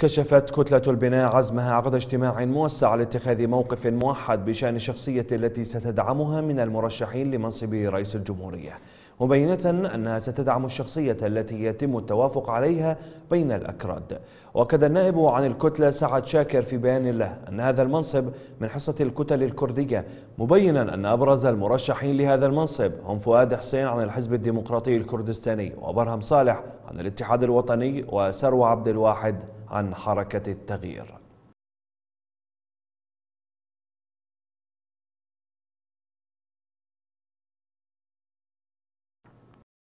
كشفت كتلة البناء عزمها عقد اجتماع موسع لاتخاذ موقف موحد بشأن الشخصية التي ستدعمها من المرشحين لمنصب رئيس الجمهورية مبينة أنها ستدعم الشخصية التي يتم التوافق عليها بين الأكراد وأكد النائب عن الكتلة سعد شاكر في بيان له أن هذا المنصب من حصة الكتل الكردية مبينا أن أبرز المرشحين لهذا المنصب هم فؤاد حسين عن الحزب الديمقراطي الكردستاني وبرهم صالح عن الاتحاد الوطني وسرو عبد الواحد عن حركة التغيير